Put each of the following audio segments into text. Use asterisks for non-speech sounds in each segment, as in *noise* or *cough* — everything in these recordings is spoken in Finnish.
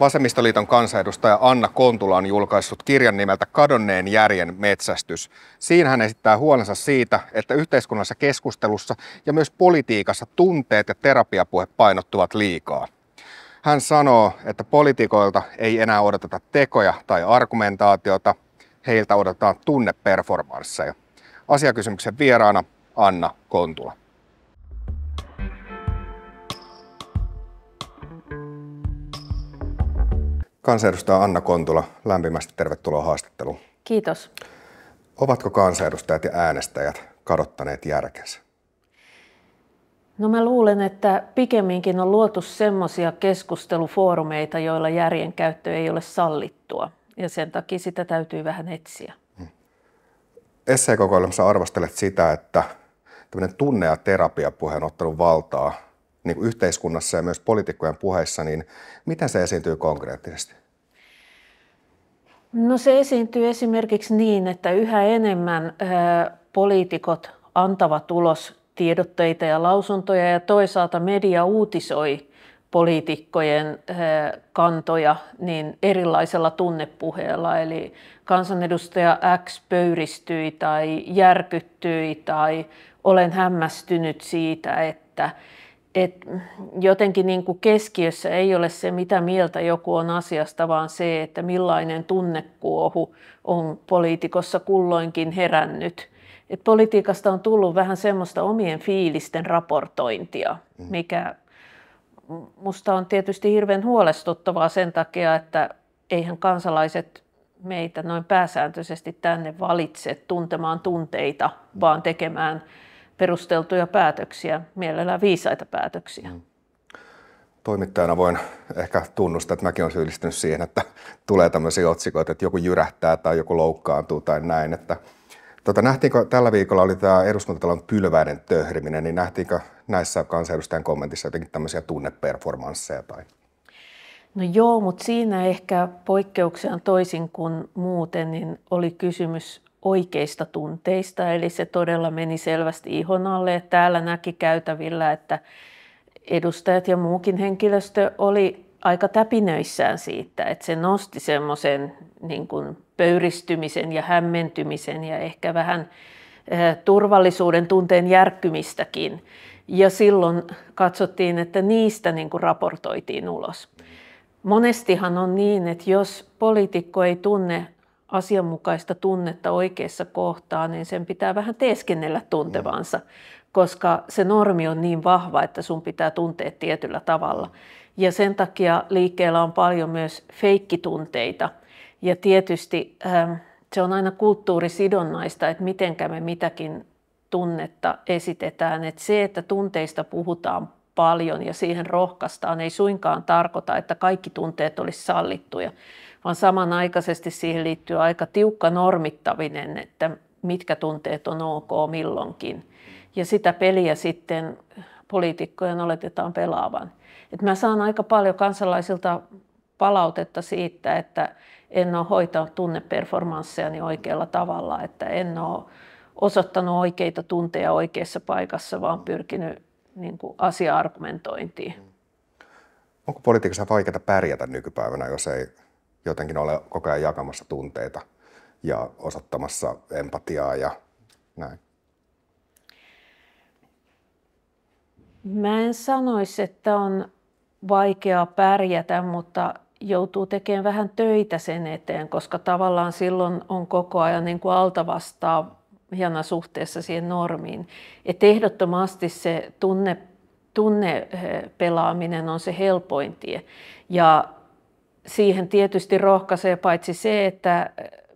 Vasemmistoliiton kansanedustaja Anna Kontula on julkaissut kirjan nimeltä Kadonneen järjen metsästys. Siinä hän esittää huolensa siitä, että yhteiskunnassa keskustelussa ja myös politiikassa tunteet ja terapiapuhe painottuvat liikaa. Hän sanoo, että politikoilta ei enää odoteta tekoja tai argumentaatiota, heiltä odotetaan tunneperformansseja. Asiakysymyksen vieraana Anna Kontula. Kansanedustaja Anna Kontula, lämpimästi tervetuloa haastatteluun. Kiitos. Ovatko kansanedustajat ja äänestäjät kadottaneet järkensä? No mä luulen, että pikemminkin on luotu semmoisia keskustelufoorumeita, joilla järjen käyttö ei ole sallittua. Ja sen takia sitä täytyy vähän etsiä. Hmm. Esseekokoelmassa arvostelet sitä, että tämmöinen tunne- ja terapiapuhe on ottanut valtaa niin kuin yhteiskunnassa ja myös poliitikkojen puheissa, niin miten se esiintyy konkreettisesti? No se esiintyy esimerkiksi niin, että yhä enemmän ö, poliitikot antavat ulos tiedotteita ja lausuntoja ja toisaalta media uutisoi poliitikkojen kantoja niin erilaisella tunnepuheella. Eli kansanedustaja X pöyristyi tai järkyttyi tai olen hämmästynyt siitä, että et jotenkin niin kuin keskiössä ei ole se, mitä mieltä joku on asiasta, vaan se, että millainen tunnekuohu on poliitikossa kulloinkin herännyt. Et politiikasta on tullut vähän semmoista omien fiilisten raportointia, mm. mikä musta on tietysti hirveän huolestuttavaa sen takia, että eihän kansalaiset meitä noin pääsääntöisesti tänne valitse tuntemaan tunteita, mm. vaan tekemään – perusteltuja päätöksiä, mielellään viisaita päätöksiä. Mm toimittajana voin ehkä tunnustaa, että mäkin olen syyllistynyt siihen, että *laughs* tulee tämmöisiä otsikoita, että joku jyrähtää tai joku loukkaantuu tai näin. Että, tuota, nähtiinkö tällä viikolla oli tämä eduskuntatalon pylväiden töhriminen, niin nähtiinkö näissä kansanedustajan kommentissa jotenkin tämmöisiä tunneperformansseja tai? No joo, mutta siinä ehkä poikkeuksena toisin kuin muuten, niin oli kysymys oikeista tunteista, eli se todella meni selvästi ihon alle. Täällä näki käytävillä, että edustajat ja muukin henkilöstö oli aika täpinöissään siitä, että se nosti semmoisen niin pöyristymisen ja hämmentymisen ja ehkä vähän eh, turvallisuuden tunteen järkkymistäkin. Ja silloin katsottiin, että niistä niin kuin raportoitiin ulos. Monestihan on niin, että jos poliitikko ei tunne asianmukaista tunnetta oikeassa kohtaa, niin sen pitää vähän teeskennellä tuntevansa, koska se normi on niin vahva, että sun pitää tuntea tietyllä tavalla. Ja sen takia liikkeellä on paljon myös feikkitunteita. Ja tietysti ähm, se on aina kulttuurisidonnaista, että mitenkä me mitäkin tunnetta esitetään. Että se, että tunteista puhutaan paljon ja siihen rohkaistaan, ei suinkaan tarkoita, että kaikki tunteet olisi sallittuja vaan samanaikaisesti siihen liittyy aika tiukka normittaminen, että mitkä tunteet on ok milloinkin. Ja sitä peliä sitten poliitikkojen oletetaan pelaavan. Et mä saan aika paljon kansalaisilta palautetta siitä, että en ole hoitanut tunneperformanssejani niin oikealla tavalla, että en ole osoittanut oikeita tunteja oikeassa paikassa, vaan pyrkinyt niin kuin, asia-argumentointiin. Onko politiikassa vaikeaa pärjätä nykypäivänä, jos ei jotenkin ole koko ajan jakamassa tunteita ja osoittamassa empatiaa ja näin. Mä en sanoisi, että on vaikeaa pärjätä, mutta joutuu tekemään vähän töitä sen eteen, koska tavallaan silloin on koko ajan niin kuin alta vastaa suhteessa siihen normiin. Et ehdottomasti se tunne, tunnepelaaminen on se helpoin tie. Ja siihen tietysti rohkaisee paitsi se, että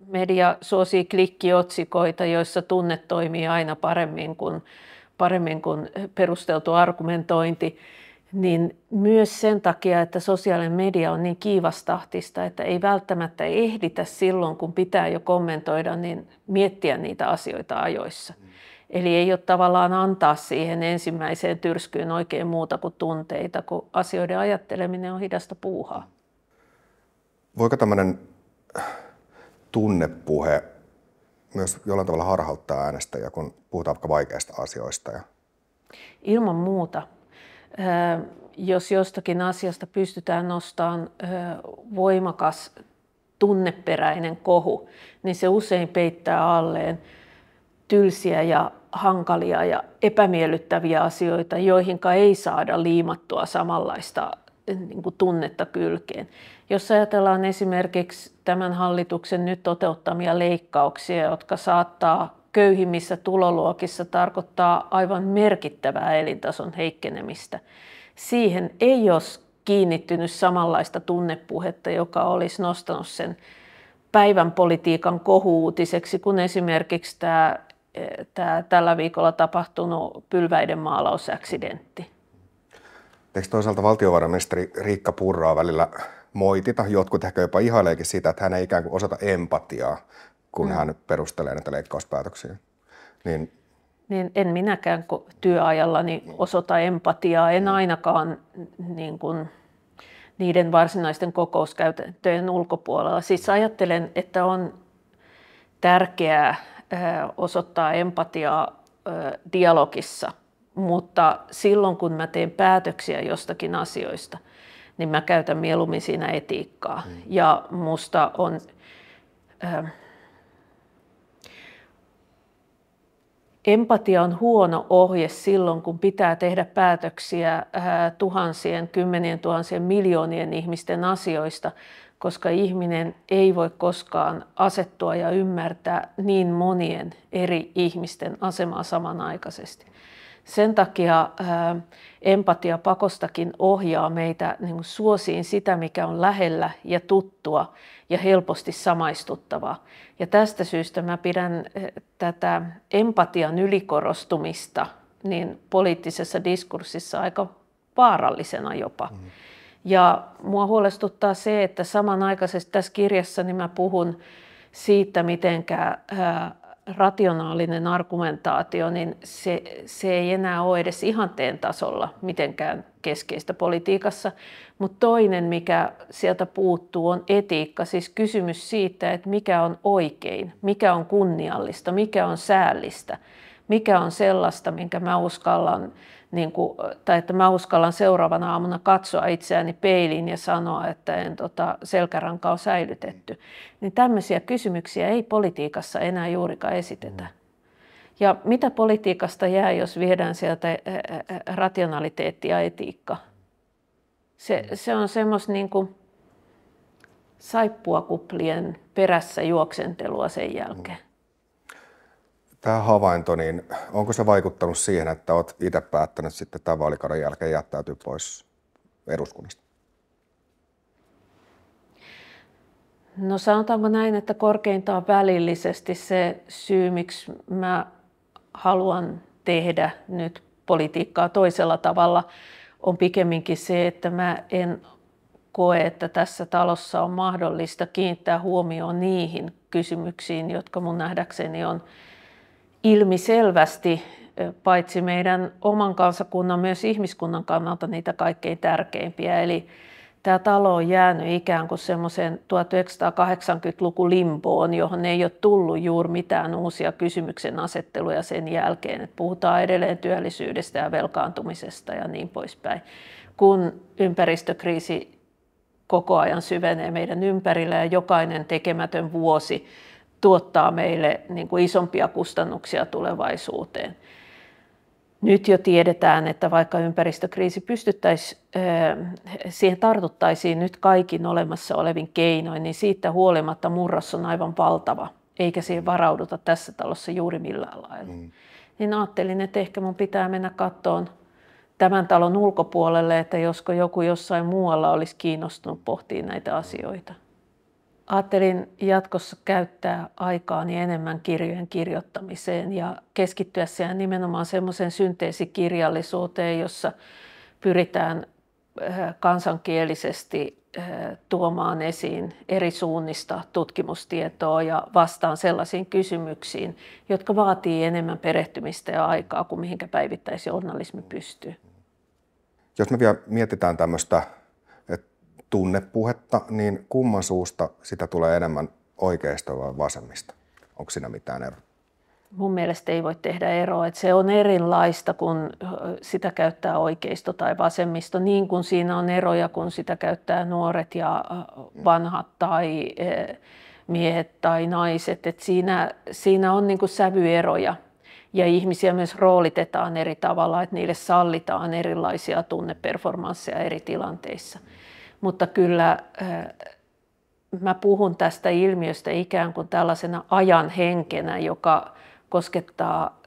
media suosii klikkiotsikoita, joissa tunne toimii aina paremmin kuin, paremmin kuin perusteltu argumentointi, niin myös sen takia, että sosiaalinen media on niin kiivastahtista, että ei välttämättä ehditä silloin, kun pitää jo kommentoida, niin miettiä niitä asioita ajoissa. Mm. Eli ei ole tavallaan antaa siihen ensimmäiseen tyrskyyn oikein muuta kuin tunteita, kun asioiden ajatteleminen on hidasta puuhaa. Voiko tämmöinen tunnepuhe myös jollain tavalla harhauttaa äänestäjä, kun puhutaan vaikka vaikeista asioista? Ja... Ilman muuta. Ö, jos jostakin asiasta pystytään nostamaan ö, voimakas tunneperäinen kohu, niin se usein peittää alleen tylsiä ja hankalia ja epämiellyttäviä asioita, joihinka ei saada liimattua samanlaista niin kuin tunnetta kylkeen. Jos ajatellaan esimerkiksi tämän hallituksen nyt toteuttamia leikkauksia, jotka saattaa köyhimmissä tuloluokissa tarkoittaa aivan merkittävää elintason heikkenemistä. Siihen ei olisi kiinnittynyt samanlaista tunnepuhetta, joka olisi nostanut sen päivän politiikan kohuutiseksi, kun esimerkiksi tämä, tämä tällä viikolla tapahtunut pylväiden maalausaksidentti. Eikö toisaalta valtiovarainministeri Riikka Purraa välillä moitita? Jotkut ehkä jopa ihaileekin sitä, että hän ei ikään kuin osata empatiaa, kun mm. hän perustelee näitä leikkauspäätöksiä. Niin niin en minäkään työajallani niin niin. osoita empatiaa, en niin. ainakaan niin kuin, niiden varsinaisten kokouskäytäntöjen ulkopuolella. Siis ajattelen, että on tärkeää osoittaa empatiaa dialogissa mutta silloin kun mä teen päätöksiä jostakin asioista, niin mä käytän mieluummin siinä etiikkaa. Mm. Ja musta on... Äh, Empatia on huono ohje silloin, kun pitää tehdä päätöksiä ää, äh, tuhansien, kymmenien tuhansien, miljoonien ihmisten asioista, koska ihminen ei voi koskaan asettua ja ymmärtää niin monien eri ihmisten asemaa samanaikaisesti. Sen takia ää, empatia pakostakin ohjaa meitä niin kuin suosiin sitä, mikä on lähellä ja tuttua ja helposti samaistuttavaa. Ja tästä syystä mä pidän tätä empatian ylikorostumista niin poliittisessa diskurssissa aika vaarallisena jopa. Mm. Ja mua huolestuttaa se, että samanaikaisesti tässä kirjassa niin mä puhun siitä, mitenkä rationaalinen argumentaatio, niin se, se ei enää ole edes ihanteen tasolla mitenkään keskeistä politiikassa. Mutta toinen, mikä sieltä puuttuu, on etiikka, siis kysymys siitä, että mikä on oikein, mikä on kunniallista, mikä on säällistä – mikä on sellaista, minkä mä uskallan, niin kuin, tai että mä uskallan seuraavana aamuna katsoa itseäni peiliin ja sanoa, että en tota, selkäranka on säilytetty. Niin tämmöisiä kysymyksiä ei politiikassa enää juurikaan esitetä. Mm. Ja mitä politiikasta jää, jos viedään sieltä eh, eh, eh, rationaliteetti ja etiikka? Se, mm. se on semmoista niin kuin saippuakuplien perässä juoksentelua sen jälkeen. Mm tämä havainto, niin onko se vaikuttanut siihen, että olet itse päättänyt sitten tämän vaalikauden jälkeen jättäytyä pois eduskunnasta? No sanotaanko näin, että korkeintaan välillisesti se syy, miksi mä haluan tehdä nyt politiikkaa toisella tavalla, on pikemminkin se, että mä en koe, että tässä talossa on mahdollista kiinnittää huomioon niihin kysymyksiin, jotka mun nähdäkseni on ilmiselvästi paitsi meidän oman kansakunnan, myös ihmiskunnan kannalta niitä kaikkein tärkeimpiä. Eli tämä talo on jäänyt ikään kuin semmoiseen 1980-luku limpoon, johon ei ole tullut juuri mitään uusia kysymyksen asetteluja sen jälkeen. että puhutaan edelleen työllisyydestä ja velkaantumisesta ja niin poispäin. Kun ympäristökriisi koko ajan syvenee meidän ympärillä ja jokainen tekemätön vuosi – tuottaa meille niin kuin isompia kustannuksia tulevaisuuteen. Nyt jo tiedetään, että vaikka ympäristökriisi pystyttäisiin, siihen tartuttaisiin nyt kaikin olemassa olevin keinoin, niin siitä huolimatta murros on aivan valtava, eikä siihen varauduta tässä talossa juuri millään lailla. Mm. Niin ajattelin, että ehkä mun pitää mennä kattoon tämän talon ulkopuolelle, että josko joku jossain muualla olisi kiinnostunut pohtimaan näitä mm. asioita ajattelin jatkossa käyttää aikaani enemmän kirjojen kirjoittamiseen ja keskittyä siihen nimenomaan semmoiseen synteesikirjallisuuteen, jossa pyritään eh, kansankielisesti eh, tuomaan esiin eri suunnista tutkimustietoa ja vastaan sellaisiin kysymyksiin, jotka vaatii enemmän perehtymistä ja aikaa kuin mihinkä päivittäisi onnalismi pystyy. Jos me vielä mietitään tämmöistä tunnepuhetta, niin kumman suusta sitä tulee enemmän oikeista vai vasemmista? Onko siinä mitään eroa? Mun mielestä ei voi tehdä eroa, että se on erilaista, kun sitä käyttää oikeisto tai vasemmisto, niin kuin siinä on eroja, kun sitä käyttää nuoret ja vanhat tai miehet tai naiset. Että siinä, siinä on niin kuin sävyeroja ja ihmisiä myös roolitetaan eri tavalla, että niille sallitaan erilaisia tunneperformansseja eri tilanteissa mutta kyllä eh, mä puhun tästä ilmiöstä ikään kuin tällaisena ajan henkenä, joka koskettaa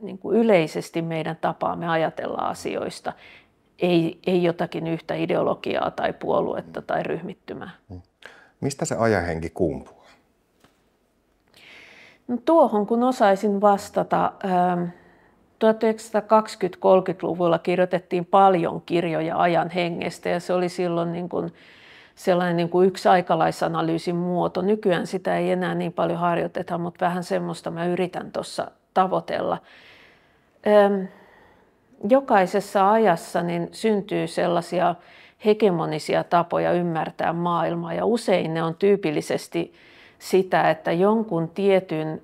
niin kuin yleisesti meidän tapaamme ajatella asioista, ei, ei jotakin yhtä ideologiaa tai puoluetta tai ryhmittymää. Mm. Mistä se ajahenki kumpuaa? No tuohon kun osaisin vastata, ähm, 1920-30-luvulla kirjoitettiin paljon kirjoja ajan hengestä ja se oli silloin niin kuin sellainen niin kuin yksi aikalaisanalyysin muoto. Nykyään sitä ei enää niin paljon harjoiteta, mutta vähän semmoista mä yritän tuossa tavoitella. jokaisessa ajassa niin syntyy sellaisia hegemonisia tapoja ymmärtää maailmaa ja usein ne on tyypillisesti sitä, että jonkun tietyn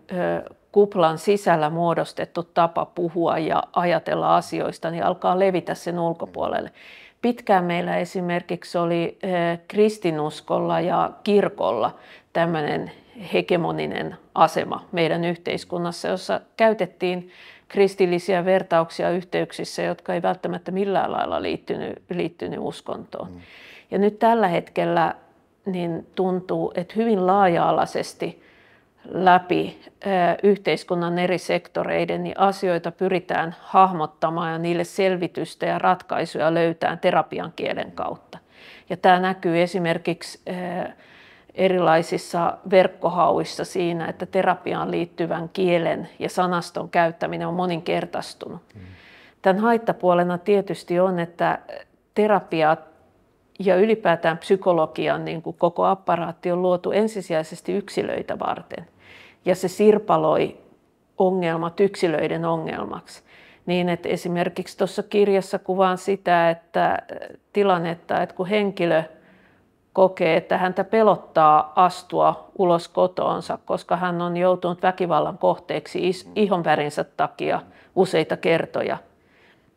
kuplan sisällä muodostettu tapa puhua ja ajatella asioista, niin alkaa levitä sen ulkopuolelle. Pitkään meillä esimerkiksi oli eh, kristinuskolla ja kirkolla tämmöinen hegemoninen asema meidän yhteiskunnassa, jossa käytettiin kristillisiä vertauksia yhteyksissä, jotka ei välttämättä millään lailla liittynyt, liittynyt uskontoon. Mm. Ja nyt tällä hetkellä niin tuntuu, että hyvin laaja-alaisesti läpi yhteiskunnan eri sektoreiden, niin asioita pyritään hahmottamaan ja niille selvitystä ja ratkaisuja löytää terapian kielen kautta. Ja tämä näkyy esimerkiksi erilaisissa verkkohauissa siinä, että terapiaan liittyvän kielen ja sanaston käyttäminen on moninkertaistunut. Mm. Tämän haittapuolena tietysti on, että terapia ja ylipäätään psykologian niin kuin koko apparaatti on luotu ensisijaisesti yksilöitä varten ja se sirpaloi ongelmat yksilöiden ongelmaksi. Niin, että esimerkiksi tuossa kirjassa kuvaan sitä, että äh, tilannetta, että kun henkilö kokee, että häntä pelottaa astua ulos kotoonsa, koska hän on joutunut väkivallan kohteeksi mm. ihonvärinsä takia useita kertoja,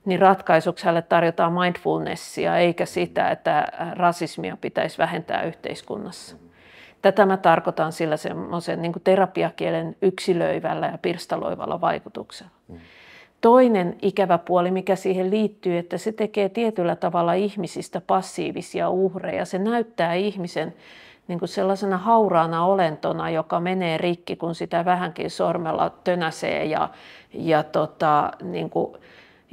niin ratkaisuksi hänelle tarjotaan mindfulnessia eikä sitä, että äh, rasismia pitäisi vähentää yhteiskunnassa. Tätä mä tarkoitan sillä semmoisen niin terapiakielen yksilöivällä ja pirstaloivalla vaikutuksella. Mm. Toinen ikävä puoli, mikä siihen liittyy, että se tekee tietyllä tavalla ihmisistä passiivisia uhreja. Se näyttää ihmisen niin kuin sellaisena hauraana olentona, joka menee rikki, kun sitä vähänkin sormella tönäsee ja, ja tota, niin kuin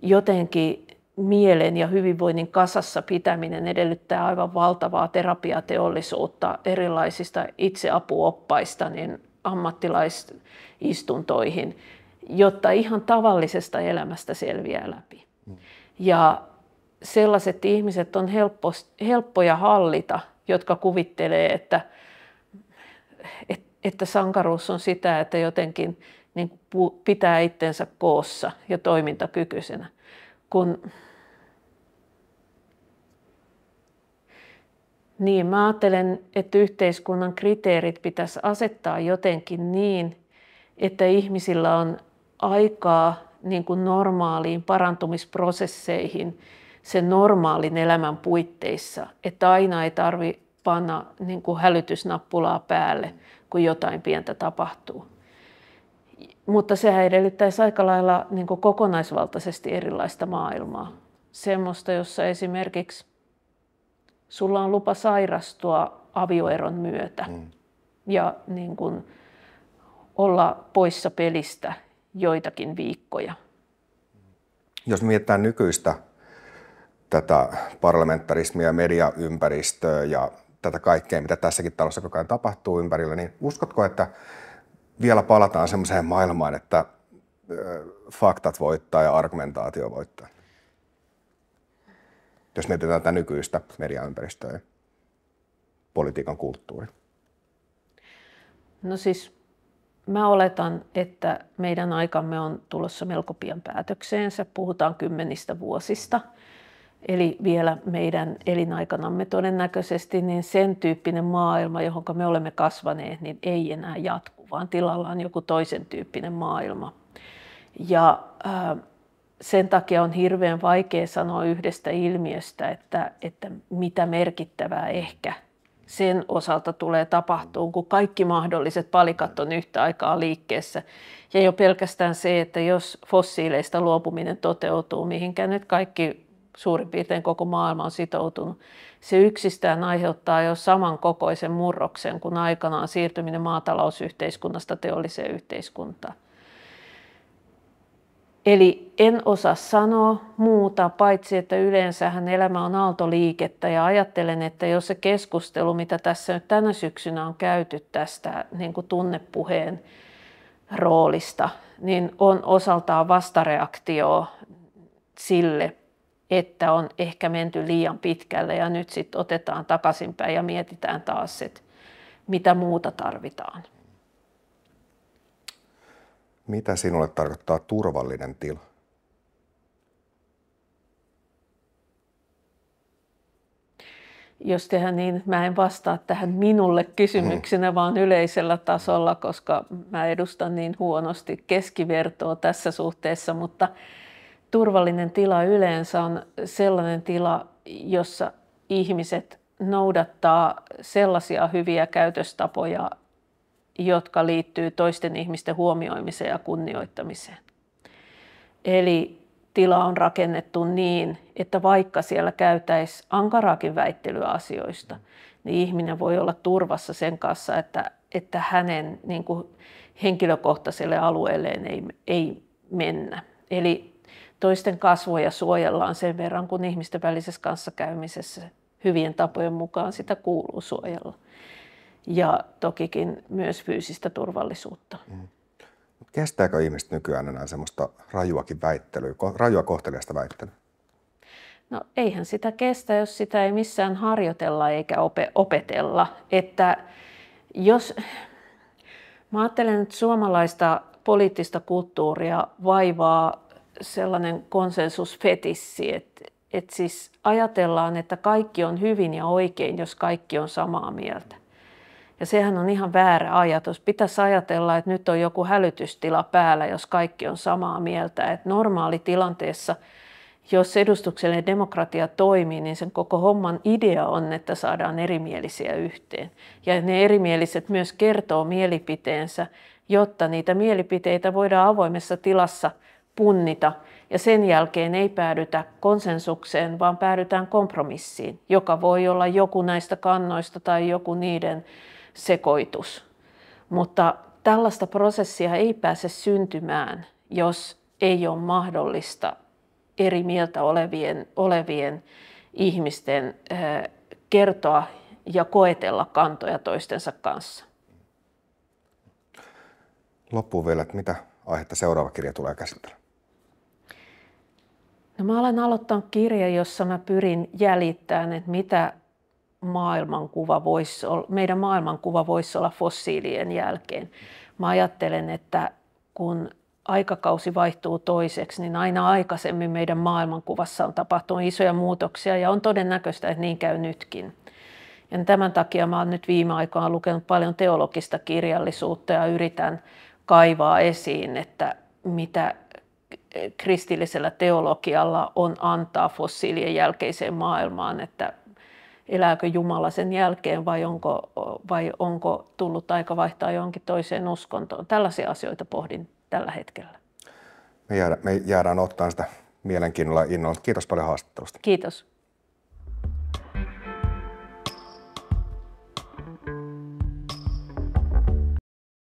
jotenkin mielen ja hyvinvoinnin kasassa pitäminen edellyttää aivan valtavaa terapiateollisuutta erilaisista itseapuoppaista niin ammattilaisistuntoihin, jotta ihan tavallisesta elämästä selviää läpi. Mm. Ja sellaiset ihmiset on helppo, helppoja hallita, jotka kuvittelee, että, että sankaruus on sitä, että jotenkin niin pitää itsensä koossa ja toimintakykyisenä kun Niin, mä ajattelen, että yhteiskunnan kriteerit pitäisi asettaa jotenkin niin, että ihmisillä on aikaa niin kuin normaaliin parantumisprosesseihin sen normaalin elämän puitteissa, että aina ei tarvi panna niin kuin hälytysnappulaa päälle, kun jotain pientä tapahtuu. Mutta sehän edellyttäisi aika lailla niin kuin kokonaisvaltaisesti erilaista maailmaa. Semmoista, jossa esimerkiksi sulla on lupa sairastua avioeron myötä mm. ja niin kuin olla poissa pelistä joitakin viikkoja. Jos mietitään nykyistä tätä parlamentarismia, mediaympäristöä ja tätä kaikkea, mitä tässäkin talossa koko ajan tapahtuu ympärillä, niin uskotko, että vielä palataan semmoiseen maailmaan, että faktat voittaa ja argumentaatio voittaa. Jos mietitään tätä nykyistä mediaympäristöä ja politiikan kulttuuri. No siis mä oletan, että meidän aikamme on tulossa melko pian päätökseensä. Puhutaan kymmenistä vuosista. Eli vielä meidän elinaikanamme todennäköisesti, niin sen tyyppinen maailma, johon me olemme kasvaneet, niin ei enää jatku vaan tilalla on joku toisen tyyppinen maailma. Ja äh, sen takia on hirveän vaikea sanoa yhdestä ilmiöstä, että, että mitä merkittävää ehkä sen osalta tulee tapahtuu, kun kaikki mahdolliset palikat on yhtä aikaa liikkeessä. Ja jo pelkästään se, että jos fossiileista luopuminen toteutuu, mihinkä nyt kaikki suurin piirtein koko maailma on sitoutunut. Se yksistään aiheuttaa jo samankokoisen murroksen kuin aikanaan siirtyminen maatalousyhteiskunnasta teolliseen yhteiskuntaan. Eli en osaa sanoa muuta, paitsi että yleensähän elämä on aaltoliikettä ja ajattelen, että jos se keskustelu, mitä tässä nyt tänä syksynä on käyty tästä niin kuin tunnepuheen roolista, niin on osaltaan vastareaktio sille että on ehkä menty liian pitkälle ja nyt sitten otetaan takaisinpäin ja mietitään taas, että mitä muuta tarvitaan. Mitä sinulle tarkoittaa turvallinen tila? Jos tehdään niin, mä en vastaa tähän minulle kysymyksenä, mm-hmm. vaan yleisellä tasolla, koska mä edustan niin huonosti keskivertoa tässä suhteessa, mutta turvallinen tila yleensä on sellainen tila, jossa ihmiset noudattaa sellaisia hyviä käytöstapoja, jotka liittyy toisten ihmisten huomioimiseen ja kunnioittamiseen. Eli tila on rakennettu niin, että vaikka siellä käytäisi ankaraakin väittelyä asioista, niin ihminen voi olla turvassa sen kanssa, että, että hänen niin kuin henkilökohtaiselle alueelleen ei, ei mennä. Eli toisten kasvoja suojellaan sen verran, kun ihmisten välisessä kanssakäymisessä hyvien tapojen mukaan sitä kuuluu suojella. Ja tokikin myös fyysistä turvallisuutta. Mm. Kestääkö ihmiset nykyään enää semmoista rajuakin väittelyä, rajua kohteliasta väittelyä? No eihän sitä kestä, jos sitä ei missään harjoitella eikä opetella. Että jos, mä ajattelen, että suomalaista poliittista kulttuuria vaivaa sellainen konsensusfetissi, että, että siis ajatellaan, että kaikki on hyvin ja oikein, jos kaikki on samaa mieltä. Ja sehän on ihan väärä ajatus. Pitäisi ajatella, että nyt on joku hälytystila päällä, jos kaikki on samaa mieltä. Että normaali tilanteessa, jos edustuksellinen demokratia toimii, niin sen koko homman idea on, että saadaan erimielisiä yhteen. Ja ne erimieliset myös kertoo mielipiteensä, jotta niitä mielipiteitä voidaan avoimessa tilassa – punnita ja sen jälkeen ei päädytä konsensukseen, vaan päädytään kompromissiin, joka voi olla joku näistä kannoista tai joku niiden sekoitus. Mutta tällaista prosessia ei pääse syntymään, jos ei ole mahdollista eri mieltä olevien, olevien ihmisten kertoa ja koetella kantoja toistensa kanssa. Loppuun vielä, että mitä aihetta seuraava kirja tulee käsittelemään? No mä olen aloittanut kirjan, jossa mä pyrin jäljittämään, että mitä maailmankuva voisi olla, meidän maailmankuva voisi olla fossiilien jälkeen. Mä ajattelen, että kun aikakausi vaihtuu toiseksi, niin aina aikaisemmin meidän maailmankuvassa on tapahtunut isoja muutoksia ja on todennäköistä, että niin käy nytkin. Ja tämän takia mä oon nyt viime aikoina lukenut paljon teologista kirjallisuutta ja yritän kaivaa esiin, että mitä kristillisellä teologialla on antaa fossiilien jälkeiseen maailmaan, että elääkö Jumala sen jälkeen vai onko, vai onko tullut aika vaihtaa johonkin toiseen uskontoon. Tällaisia asioita pohdin tällä hetkellä. Me jäädään, me jäädään ottaa sitä mielenkiinnolla ja innolla. Kiitos paljon haastattelusta. Kiitos.